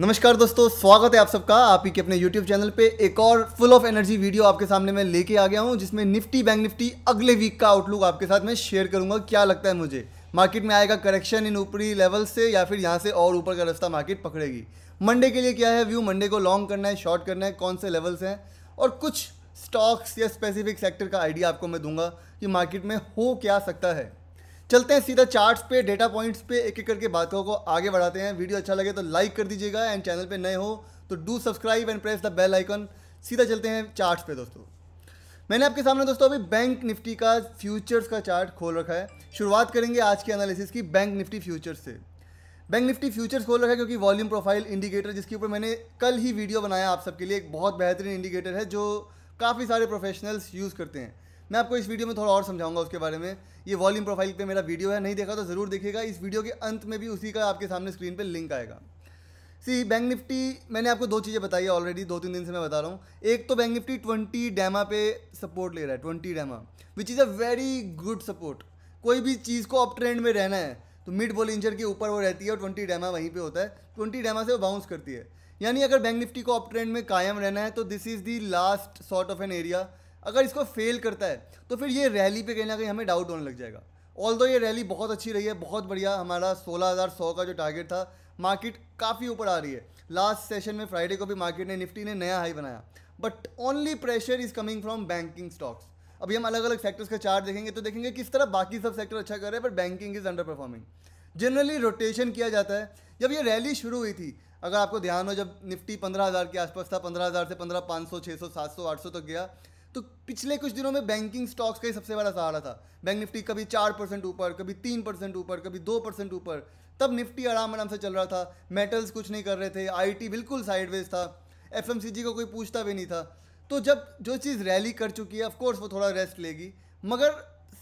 नमस्कार दोस्तों स्वागत है आप सबका आप ही के अपने YouTube चैनल पे एक और फुल ऑफ एनर्जी वीडियो आपके सामने मैं लेके आ गया हूँ जिसमें निफ्टी बैंक निफ्टी अगले वीक का आउटलुक आपके साथ मैं शेयर करूंगा क्या लगता है मुझे मार्केट में आएगा करेक्शन इन ऊपरी लेवल से या फिर यहाँ से और ऊपर का रास्ता मार्केट पकड़ेगी मंडे के लिए क्या है व्यू मंडे को लॉन्ग करना है शॉर्ट करना है कौन से लेवल्स हैं और कुछ स्टॉक्स या स्पेसिफिक सेक्टर का आइडिया आपको मैं दूंगा कि मार्केट में हो क्या सकता है चलते हैं सीधा चार्ट्स पे डेटा पॉइंट्स पे एक एक करके बातों को आगे बढ़ाते हैं वीडियो अच्छा लगे तो लाइक कर दीजिएगा एंड चैनल पे नए हो तो do subscribe and press the bell icon सीधा चलते हैं चार्ट्स पे दोस्तों मैंने आपके सामने दोस्तों अभी बैंक निफ्टी का फ्यूचर्स का चार्ट खोल रखा है शुरुआत करेंगे आज के एनालिसिस की बैंक निफ्टी फ्यूचर्स से बैंक निफ्टी फ्यूचर्स खोल रखा है क्योंकि वॉल्यूम प्रोफाइल इंडिकेटर जिसके ऊपर मैंने कल ही वीडियो बनाया आप सबके लिए एक बहुत बेहतरीन इंडिकेटर है जो काफ़ी सारे प्रोफेशनल्स यूज़ करते हैं मैं आपको इस वीडियो में थोड़ा और समझाऊंगा उसके बारे में ये वॉल्यूम प्रोफाइल पे मेरा वीडियो है नहीं देखा तो ज़रूर देखेगा इस वीडियो के अंत में भी उसी का आपके सामने स्क्रीन पर लिंक आएगा सी बैंक निफ्टी मैंने आपको दो चीज़ें बताई है ऑलरेडी दो तीन दिन से मैं बता रहा हूँ एक तो बैंक निफ्टी ट्वेंटी डैमा पे सपोर्ट ले रहा है twenty DEMA which is a very good support कोई भी चीज़ को अप ट्रेंड में रहना है तो मिड इंजर के ऊपर वो रहती है और ट्वेंटी डैमा वहीं पे होता है ट्वेंटी डैमा से वो बाउंस करती है यानी अगर बैंक निफ्टी को अप ट्रेंड में कायम रहना है तो this is the last sort of an area अगर इसको फेल करता है तो फिर ये रैली पे कहीं ना कहीं हमें डाउट होने लग जाएगा ऑल दो ये रैली बहुत अच्छी रही है बहुत बढ़िया हमारा 16,100 का जो टारगेट था मार्केट काफ़ी ऊपर आ रही है लास्ट सेशन में फ्राइडे को भी मार्केट ने निफ्टी ने नया हाई बनाया but only pressure is coming from banking stocks अभी हम अलग अलग सेक्टर्स का चार्ट देखेंगे तो देखेंगे किस तरह बाकी सब सेक्टर अच्छा कर रहे हैं but banking is underperforming generally rotation किया जाता है जब ये रैली शुरू हुई थी अगर आपको ध्यान हो जब निफ्टी पंद्रह हज़ार के आसपास था पंद्रह हज़ार से पंद्रह पाँच सौ छः सौ सात सौ आठ सौ तक गया तो पिछले कुछ दिनों में बैंकिंग स्टॉक्स का ही सबसे बड़ा सहारा था बैंक निफ्टी कभी चार परसेंट ऊपर कभी तीन परसेंट ऊपर कभी दो परसेंट ऊपर तब निफ्टी आराम आराम से चल रहा था मेटल्स कुछ नहीं कर रहे थे आईटी बिल्कुल साइडवेज था एफ को कोई पूछता भी नहीं था तो जब जो चीज़ रैली कर चुकी है ऑफकोर्स वो थोड़ा रेस्ट लेगी मगर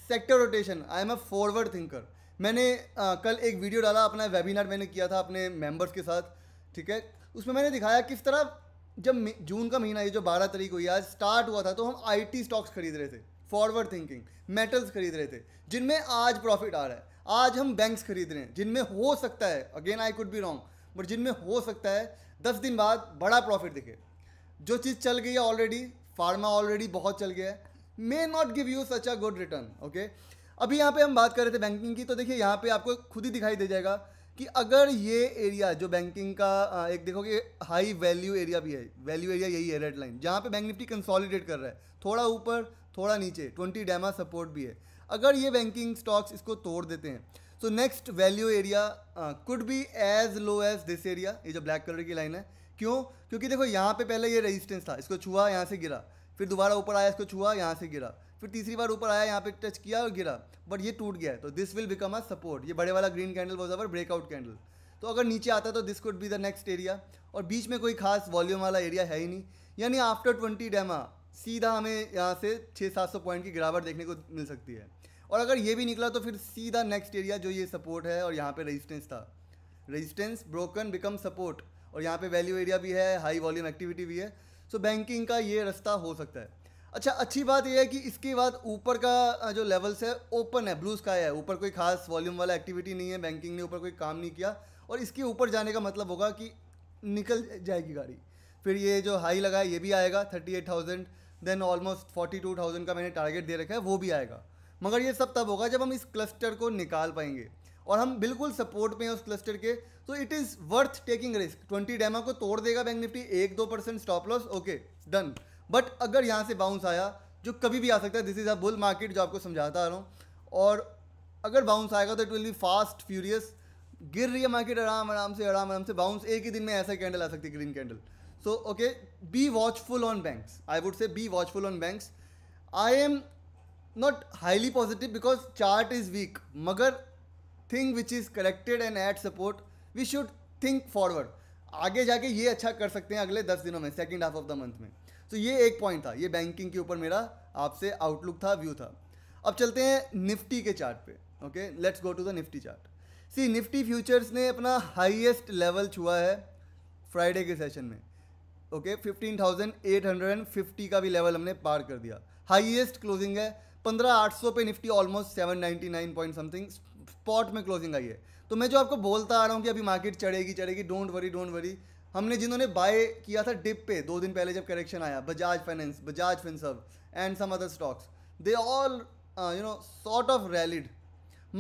sector rotation I am a forward thinker मैंने आ, कल एक वीडियो डाला अपना वेबिनार मैंने किया था अपने मेम्बर्स के साथ ठीक है उसमें मैंने दिखाया किस तरह जब जून का महीना ये जो बारह तारीख हुई आज स्टार्ट हुआ था तो हम आईटी स्टॉक्स खरीद रहे थे फॉरवर्ड थिंकिंग मेटल्स खरीद रहे थे जिनमें आज प्रॉफिट आ रहा है आज हम बैंक्स खरीद रहे हैं जिनमें हो सकता है again I could be wrong but जिनमें हो सकता है दस दिन बाद बड़ा प्रॉफिट दिखे जो चीज़ चल गई है ऑलरेडी फार्मा ऑलरेडी बहुत चल गया है may not give you such a good return okay अभी यहाँ पे हम बात कर रहे थे बैंकिंग की तो देखिए यहाँ पे आपको खुद ही दिखाई दे जाएगा कि अगर ये एरिया जो बैंकिंग का एक देखोगे हाई वैल्यू एरिया भी है वैल्यू एरिया यही है रेड लाइन जहाँ पे बैंक निफ्टी कंसोलिडेट कर रहा है थोड़ा ऊपर थोड़ा नीचे ट्वेंटी डैमा सपोर्ट भी है अगर ये बैंकिंग स्टॉक्स इसको तोड़ देते हैं so next value area could be as low as this area ये जो ब्लैक कलर की लाइन है क्यों क्योंकि देखो यहाँ पे पहले ये रेजिस्टेंस था इसको छुआ यहाँ से गिरा फिर दोबारा ऊपर आया इसको छुआ यहाँ से गिरा फिर तीसरी बार ऊपर आया यहाँ पे टच किया और गिरा बट ये टूट गया तो this will become a support ये बड़े वाला green candle was our breakout candle तो अगर नीचे आता तो this could be the next area और बीच में कोई खास वॉल्यूम वाला एरिया है ही नहीं यानी आफ्टर ट्वेंटी डेमा सीधा हमें यहाँ से छः सात सौ पॉइंट की गिरावट देखने को मिल सकती है और अगर ये भी निकला तो फिर सीधा नेक्स्ट एरिया जो ये सपोर्ट है और यहाँ पे रेजिस्टेंस था रेजिस्टेंस ब्रोकन बिकम सपोर्ट और यहाँ पे वैल्यू एरिया भी है हाई वॉल्यूम एक्टिविटी भी है सो so बैंकिंग का ये रास्ता हो सकता है अच्छा अच्छी बात यह है कि इसके बाद ऊपर का जो लेवल्स है ओपन है ब्लू स्काई है ऊपर कोई खास वॉल्यूम वाला एक्टिविटी नहीं है बैंकिंग ने ऊपर कोई काम नहीं किया और इसके ऊपर जाने का मतलब होगा कि निकल जाएगी गाड़ी फिर ये जो हाई लगा है ये भी आएगा thirty eight thousand then almost forty two thousand का मैंने टारगेट दे रखा है वो भी आएगा मगर ये सब तब होगा जब हम इस क्लस्टर को निकाल पाएंगे और हम बिल्कुल सपोर्ट में हैं उस क्लस्टर के तो it is worth taking risk twenty DEMA को तोड़ देगा बैंक निफ्टी एक दो percent stop loss okay done but अगर यहाँ से बाउंस आया जो कभी भी आ सकता है this is a bull market जो आपको समझाता आ रहा हूँ और अगर बाउंस आएगा तो it will be fast furious गिर रही है मार्केट आराम आराम से आराम आराम से बाउंस एक ही दिन में ऐसा कैंडल आ सकती है green candle so okay be watchful on banks I would say be watchful on banks I am not highly positive because chart is weak मगर thing which is corrected and at support we should think forward आगे जाके ये अच्छा कर सकते हैं अगले दस दिनों में second half of the month में तो ये एक पॉइंट था ये बैंकिंग के ऊपर मेरा आपसे आउटलुक था व्यू था अब चलते हैं निफ्टी के चार्ट पे okay let's go to the Nifty chart see Nifty futures ने अपना हाईएस्ट लेवल छुआ है फ्राइडे के सेशन में okay fifteen thousand eight hundred and fifty का भी लेवल हमने पार कर दिया हाईएस्ट क्लोजिंग है पंद्रह आठ सौ पे Nifty almost seven ninety nine point something spot में क्लोजिंग आई है तो मैं जो आपको बोलता आ रहा हूँ कि अभी मार्केट चढ़ेगी चढ़ेगी डोंट वरी डोंट वरी हमने जिन्होंने बाय किया था डिप पे दो दिन पहले जब करेक्शन आया Bajaj Finance Bajaj Finserv and some other stocks they all you know sort of rallied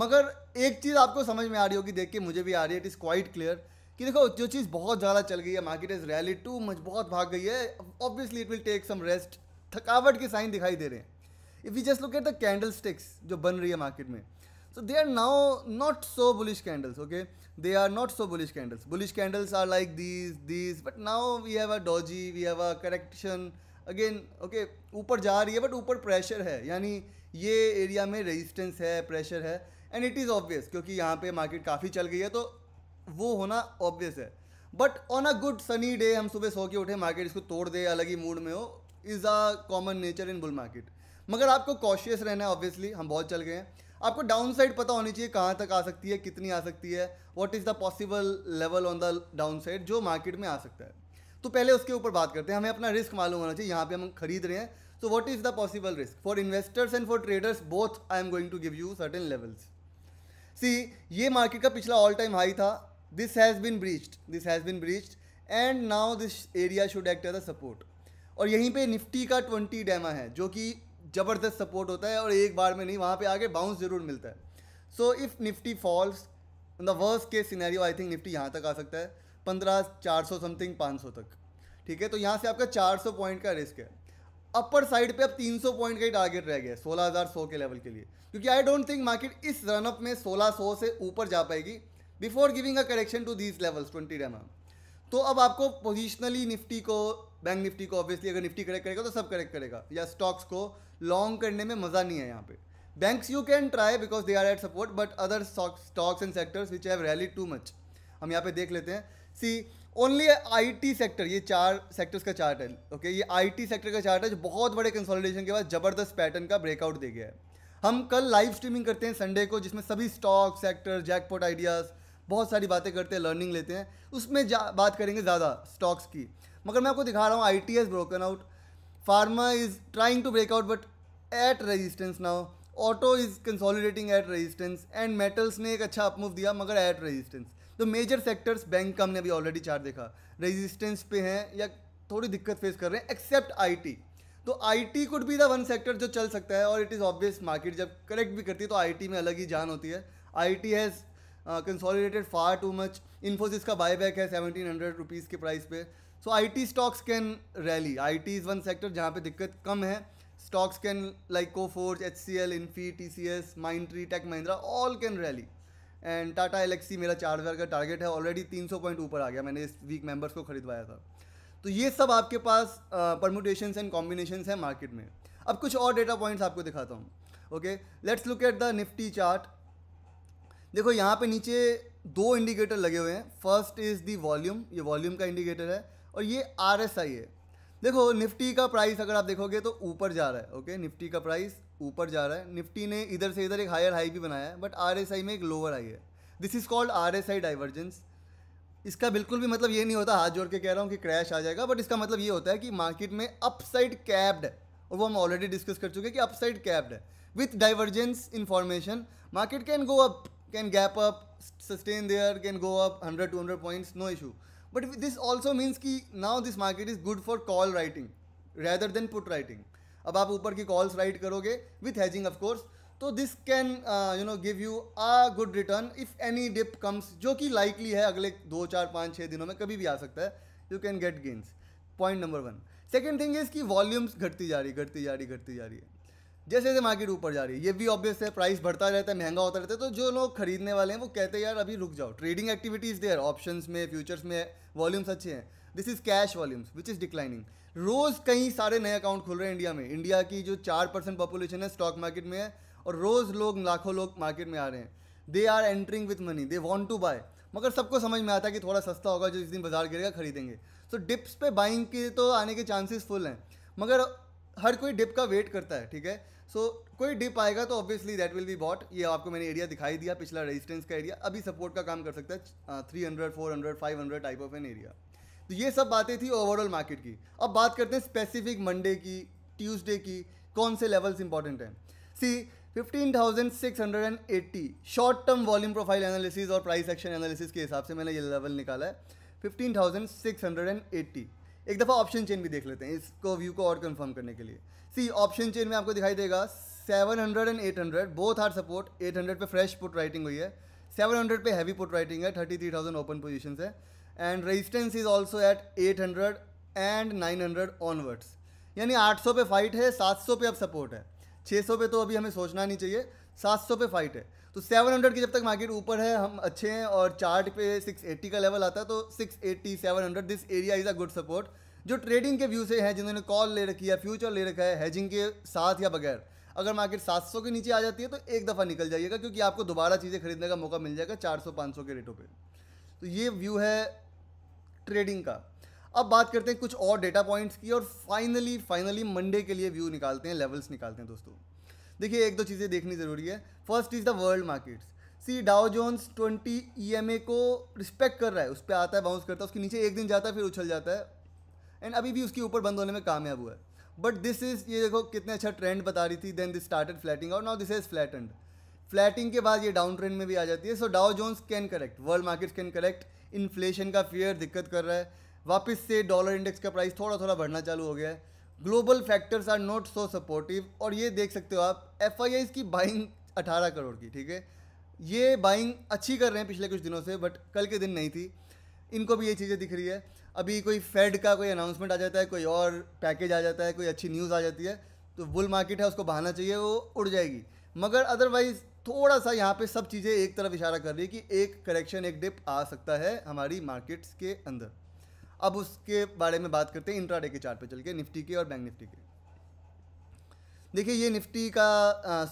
मगर एक चीज़ आपको समझ में आ रही होगी देख के मुझे भी आ रही है इट इज़ क्वाइट क्लियर कि देखो जो चीज़ बहुत ज़्यादा चल गई है market is rallied too much बहुत भाग गई है obviously it will take some rest थकावट के साइन दिखाई दे रहे हैं if you just look at the candlesticks जो बन रही है मार्केट में so they are now not so bullish candles okay they are not so bullish candles bullish candles are like these, these but now we have a doji we have a correction. Again okay ऊपर जा रही है but ऊपर pressure है यानी ये area में resistance है प्रेशर है एंड इट इज़ ऑब्वियस क्योंकि यहाँ पे मार्केट काफ़ी चल गई है तो वो होना ऑब्वियस है but on a good sunny day हम सुबह सो के उठे मार्केट इसको तोड़ दे अलग ही मूड में हो is a common nature in bull market मगर आपको कॉशियस रहना है ऑब्वियसली हम बहुत चल गए हैं आपको डाउन साइड पता होनी चाहिए कहाँ तक आ सकती है कितनी आ सकती है what is the possible level on the down side जो मार्केट में आ सकता है तो पहले उसके ऊपर बात करते हैं हमें अपना रिस्क मालूम होना चाहिए यहाँ पे हम खरीद रहे हैं तो what is the possible risk for investors and for traders both I am going to give you certain levels see ये मार्केट का पिछला ऑल टाइम हाई था this has been breached this has been breached and now this area should act as a support और यहीं पे Nifty का twenty डैमा है जो कि ज़बरदस्त सपोर्ट होता है और एक बार में नहीं वहाँ पे आगे बाउंस जरूर मिलता है so if Nifty falls in the worse के सिनेरियो आई थिंक निफ्टी यहाँ तक आ सकता है पंद्रह चार सौ समथिंग पाँच सौ तक ठीक है तो यहाँ से आपका चार सौ पॉइंट का रिस्क है अपर साइड पे अब 300 पॉइंट का ही टारगेट रह गया है सौ के लेवल के लिए क्योंकि आई डोंट थिंक मार्केट इस रनअप में 1600 से ऊपर जा पाएगी before giving a correction to these levels twenty डेम तो अब आपको पोजिशनली निफ्टी को बैंक निफ्टी को ऑब्वियसली अगर निफ्टी करेक्ट करेगा तो सब करेक्ट करेगा या स्टॉक्स को लॉन्ग करने में मज़ा नहीं है यहाँ पे banks you can try because they are at support but other stocks and sectors which have rally too much हम यहाँ पे देख लेते हैं see only I T sector ये चार सेक्टर्स का चार्ट है ओके okay? ये टी सेक्टर का चार्ट है जो बहुत बड़े कंसोलिडेशन के बाद ज़बरदस्त पैटर्न का ब्रेकआउट दे गया है हम कल लाइव स्ट्रीमिंग करते हैं संडे को जिसमें सभी स्टॉक सेक्टर जैकपोट आइडियाज़ बहुत सारी बातें करते हैं लर्निंग लेते हैं उसमें बात करेंगे ज़्यादा स्टॉक्स की मगर मैं आपको दिखा रहा हूँ I T has broken out pharma is trying to break out but at resistance now auto is consolidating at resistance and metals ने एक अच्छा अपमूव दिया मगर एट रेजिस्टेंस तो मेजर सेक्टर्स बैंक का हमने अभी ऑलरेडी चार देखा रेजिस्टेंस पे हैं या थोड़ी दिक्कत फेस कर रहे हैं एक्सेप्ट आई टी तो I T could be the one sector जो चल सकता है और इट इज़ ऑब्वियस मार्केट जब करेक्ट भी करती है तो आई टी में अलग ही जान होती है I T has consolidated far too much Infosys का बैक है सेवनटीन हंड्रेड रुपीज़ के प्राइस पे so I T stocks can rally I T is one sector जहाँ पे दिक्कत कम है स्टॉक्स कैन लाइक को H C L Infy T C S Mindtree Tech Mahindra all can rally and Tata Elxsi मेरा चार हज़ार का टारगेट है ऑलरेडी तीन सौ पॉइंट ऊपर आ गया मैंने इस वीक मेंबर्स को खरीदवाया था तो ये सब आपके पास परमोटेशन एंड कॉम्बिनेशन है मार्केट में अब कुछ और डेटा पॉइंट्स आपको दिखाता हूँ okay let's look at the Nifty chart देखो यहाँ पे नीचे दो इंडिकेटर लगे हुए हैं फर्स्ट इज़ दी वॉल्यूम ये वॉल्यूम का इंडिकेटर है और ये आर एस आई है देखो निफ्टी का प्राइस अगर आप देखोगे तो ऊपर जा रहा है ओके निफ्टी का प्राइस ऊपर जा रहा है निफ्टी ने इधर से इधर एक हायर हाई भी बनाया है बट आर में एक लोअर हाई है this is called R S I divergence इसका बिल्कुल भी मतलब ये नहीं होता हाथ जोड़ के कह रहा हूँ कि क्रैश आ जाएगा बट इसका मतलब ये होता है कि मार्केट में अपसाइड कैप्ड है और वो हम ऑलरेडी डिस्कस कर चुके हैं कि अपसाइड कैप्ड है with divergence information market can go up can gap up, sustain there, can go up 100, 200 points, no issue. But this also means कि now this market is good for call writing rather than put writing. अब आप ऊपर की calls write करोगे with hedging of course. तो this can you know give you a good return if any dip comes जो कि likely है अगले दो चार पाँच छः दिनों में कभी भी आ सकता है you can get gains point number one second thing is कि वॉल्यूम्स घटती जा रही घटती जा रही घटती जा रही है जैसे जैसे मार्केट ऊपर जा रही है ये भी ऑब्वियस है प्राइस बढ़ता रहता है महंगा होता रहता है तो जो लोग खरीदने वाले हैं वो कहते हैं यार अभी रुक जाओ ट्रेडिंग एक्टिविटीज़ देयर ऑप्शंस में फ्यूचर्स में वॉल्यूम्स अच्छे हैं this is cash volumes which is declining रोज़ कई सारे नए अकाउंट खुल रहे हैं इंडिया में इंडिया की जो चार परसेंट पॉपुलेशन है स्टॉक मार्केट में है और रोज़ लोग लाखों लोग मार्केट में आ रहे हैं they are entering with money they want to buy मगर सबको समझ में आता है कि थोड़ा सस्ता होगा जो इस दिन बाजार गिरेगा खरीदेंगे सो so, डिप्स पे बाइंग के तो आने के चांसेस फुल हैं मगर हर कोई डिप का वेट करता है ठीक है सो so, कोई डिप आएगा तो obviously that will be bought ये आपको मैंने एरिया दिखाई दिया पिछला रेजिस्टेंस का एरिया अभी सपोर्ट का काम कर सकता है three hundred four hundred five hundred type of an area तो ये सब बातें थी ओवरऑल मार्केट की अब बात करते हैं स्पेसिफिक मंडे की ट्यूसडे की कौन से लेवल्स इंपॉर्टेंट हैं see 15,680 short term volume profile analysis और प्राइस एक्शन एनालिसिस के हिसाब से मैंने ये लेवल निकाला है एट्टी एक दफ़ा ऑप्शन चेन भी देख लेते हैं इसको व्यू को और कंफर्म करने के लिए सी ऑप्शन चेन में आपको दिखाई देगा 700 एंड 800 बोथ आर सपोर्ट 800 पे फ्रेश पुट राइटिंग हुई है 700 पे हैवी पुट राइटिंग है 33,000 ओपन पोजीशन है and resistance is also at 800 and 900 onwards यानी 800 पे फाइट है 700 पे अब सपोर्ट है 600 पे तो अभी हमें सोचना नहीं चाहिए 700 पे फाइट है तो 700 की जब तक मार्केट ऊपर है हम अच्छे हैं और चार्ट पे 680 का लेवल आता है तो 680 700 this area is a good support जो ट्रेडिंग के व्यू से हैं जिन्होंने कॉल ले रखी है फ्यूचर ले रखा है हैजिंग के साथ या बगैर अगर मार्केट 700 के नीचे आ जाती है तो एक दफ़ा निकल जाइएगा क्योंकि आपको दोबारा चीज़ें खरीदने का मौका मिल जाएगा 400 500 के रेटों पे तो ये व्यू है ट्रेडिंग का अब बात करते हैं कुछ और डेटा पॉइंट्स की और फाइनली फाइनली मंडे के लिए व्यू निकालते हैं लेवल्स निकालते हैं दोस्तों देखिए एक दो चीज़ें देखनी ज़रूरी है first is the world markets see Dow Jones twenty E M A को रिस्पेक्ट कर रहा है उस पर आता है बाउंस करता है उसके नीचे एक दिन जाता है फिर उछल जाता है एंड अभी भी उसके ऊपर बंद होने में कामयाब हुआ है बट दिस इज़ ये देखो कितने अच्छा ट्रेंड बता रही थी देन दिस स्टार्टेड फ्लैटिंग और now this is end flatting के बाद ये डाउन ट्रेंड में भी आ जाती है so Dow Jones can correct world markets can correct inflation का फियर दिक्कत कर रहा है वापस से डॉलर इंडेक्स का प्राइस थोड़ा थोड़ा बढ़ना चालू हो गया है global factors are not so supportive और ये देख सकते हो आप एफ की बाइंग अठारह करोड़ की ठीक है ये बाइंग अच्छी कर रहे हैं पिछले कुछ दिनों से बट कल के दिन नहीं थी इनको भी ये चीज़ें दिख रही है अभी कोई फेड का कोई अनाउंसमेंट आ जाता है कोई और पैकेज आ जाता है कोई अच्छी न्यूज़ आ जाती है तो बुल मार्केट है उसको बहाना चाहिए वो उड़ जाएगी मगर अदरवाइज़ थोड़ा सा यहाँ पे सब चीज़ें एक तरफ इशारा कर रही है कि एक करेक्शन एक डिप आ सकता है हमारी मार्केट्स के अंदर अब उसके बारे में बात करते हैं इंट्राडे के चार्ट पे चल के निफ्टी के और बैंक निफ्टी के देखिए ये निफ्टी का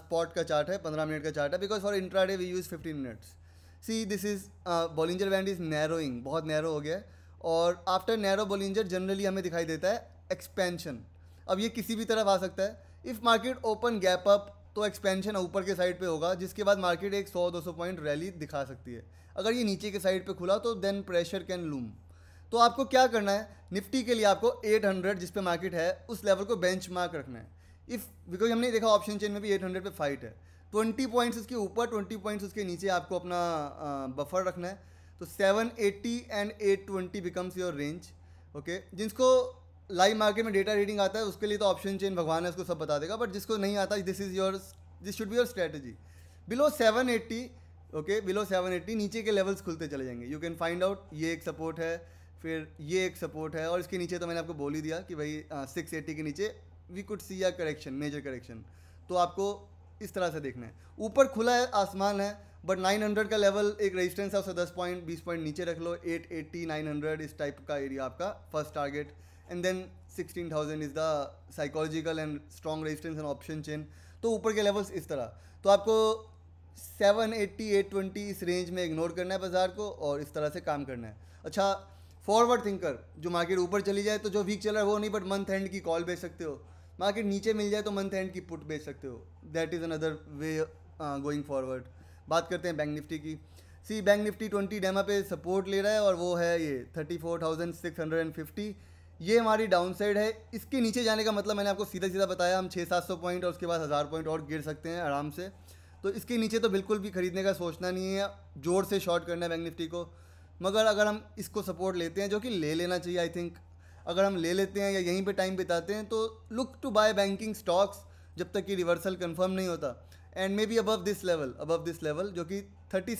स्पॉट का चार्ट है पंद्रह मिनट का चार्ट है because for intraday we use fifteen minutes see this is Bollinger band is narrowing बहुत नैरो हो गया और आफ्टर नैरो बोलिंजर जनरली हमें दिखाई देता है एक्सपेंशन अब ये किसी भी तरफ आ सकता है if market open gap up तो एक्सपेंशन ऊपर के साइड पे होगा जिसके बाद मार्केट एक 100-200 पॉइंट रैली दिखा सकती है अगर ये नीचे के साइड पे खुला तो देन प्रेशर कैन लूम तो आपको क्या करना है निफ्टी के लिए आपको 800 जिस जिसपे मार्केट है उस लेवल को बेंच मार्क रखना है इफ़ बिकॉज हमने देखा ऑप्शन चेन में भी 800 पर फाइट है 20 पॉइंट्स उसके ऊपर 20 पॉइंट्स उसके नीचे आपको अपना बफर रखना है तो 780 and 820 becomes your range okay जिसको लाइव मार्केट में डेटा रीडिंग आता है उसके लिए तो ऑप्शन चेन भगवान है उसको सब बता देगा बट जिसको नहीं आता this is your this should be your strategy below 780 okay below 780 नीचे के लेवल्स खुलते चले जाएंगे यू कैन फाइंड आउट ये एक सपोर्ट है फिर ये एक सपोर्ट है और इसके नीचे तो मैंने आपको बोल ही दिया कि भाई सिक्स हाँ, एट्टी के नीचे वी कुड सी या करेक्शन मेजर करेक्शन तो आपको इस तरह से देखना है ऊपर खुला है आसमान है बट 900 का लेवल एक रेजिस्टेंस है उससे 10 पॉइंट 20 पॉइंट नीचे रख लो 880 900 इस टाइप का एरिया आपका first target and then 16000 is the psychological and strong resistance and option chain तो ऊपर के लेवल्स इस तरह तो आपको 780 820 इस रेंज में इग्नोर करना है बाज़ार को और इस तरह से काम करना है अच्छा फॉरवर्ड थिंकर जो मार्केट ऊपर चली जाए तो जो वीक चल रहा है वो नहीं बट मंथ एंड की कॉल बेच सकते हो मार्केट नीचे मिल जाए तो मंथ एंड की पुट बेच सकते हो that is another way going forward बात करते हैं बैंक निफ्टी की सी बैंक निफ्टी ट्वेंटी डेमा पे सपोर्ट ले रहा है और वो है ये thirty four thousand six hundred and fifty ये हमारी डाउन साइड है इसके नीचे जाने का मतलब मैंने आपको सीधा सीधा बताया हम छः सात सौ पॉइंट और उसके बाद हज़ार पॉइंट और गिर सकते हैं आराम से तो इसके नीचे तो बिल्कुल भी खरीदने का सोचना नहीं है जोर से शॉर्ट करना है बैंक निफ्टी को मगर अगर हम इसको सपोर्ट लेते हैं जो कि ले लेना चाहिए आई थिंक अगर हम ले लेते हैं या यहीं पे टाइम बिताते हैं तो look to buy banking stocks जब तक कि रिवर्सल कंफर्म नहीं होता and maybe above this level above this level जो कि thirty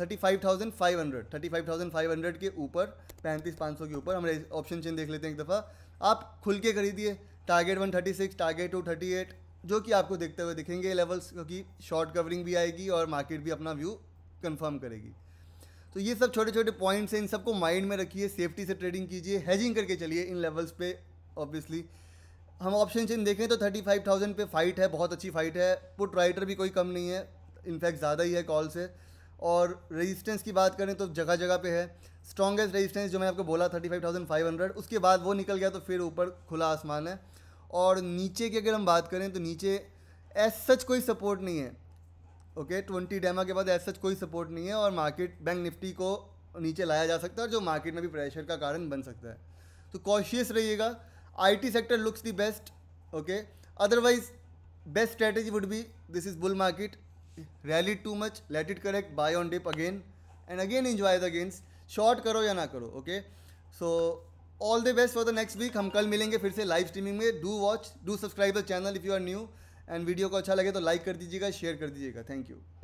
thirty five thousand five hundred thirty five thousand five hundred के ऊपर पैंतीस पाँच सौ के ऊपर हम ऑप्शन चेन देख लेते हैं एक दफ़ा आप खुल के खरीदिए target one thirty six target two thirty eight जो कि आपको देखते हुए दिखेंगे लेवल्स क्योंकि शॉर्ट कवरिंग भी आएगी और मार्केट भी अपना व्यू कन्फर्म करेगी तो ये सब छोटे छोटे पॉइंट्स हैं इन सबको माइंड में रखिए सेफ्टी से ट्रेडिंग कीजिए हैजिंग करके चलिए इन लेवल्स पे ऑब्वियसली हम ऑप्शन चेन देखें तो थर्टी फाइव थाउजेंड पे फाइट है बहुत अच्छी फाइट है पुट राइटर भी कोई कम नहीं है इनफैक्ट ज़्यादा ही है कॉल से और रेजिस्टेंस की बात करें तो जगह जगह पे है स्ट्रॉगेस्ट रेजिस्टेंस जो मैं आपको बोला thirty five thousand five hundred उसके बाद वो निकल गया तो फिर ऊपर खुला आसमान है और नीचे की अगर हम बात करें तो नीचे एज सच कोई सपोर्ट नहीं है ओके ट्वेंटी डेमा के बाद ऐसा कोई सपोर्ट नहीं है और मार्केट बैंक निफ्टी को नीचे लाया जा सकता है जो मार्केट में भी प्रेशर का कारण बन सकता है तो कॉशियस रहिएगा IT sector looks the best okay otherwise best strategy would be this is bull market rally too much let it correct buy on dip again and again enjoy the gains short करो या ना करो okay so all the best for the next week हम कल मिलेंगे फिर से live streaming में do watch do subscribe the channel if you are new and video को अच्छा लगे तो लाइक कर दीजिएगा शेयर कर दीजिएगा थैंक यू